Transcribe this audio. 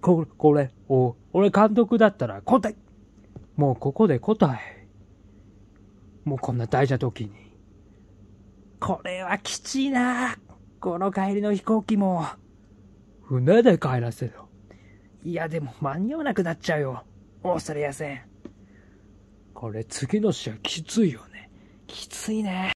ここれ、お、俺監督だったら答えもうここで答え。もうこんな大事な時に。これはきちいなこの帰りの飛行機も。船で帰らせろ。いやでも間に合わなくなっちゃうよ。恐れやせん。これ次の試合きついよね。きついね。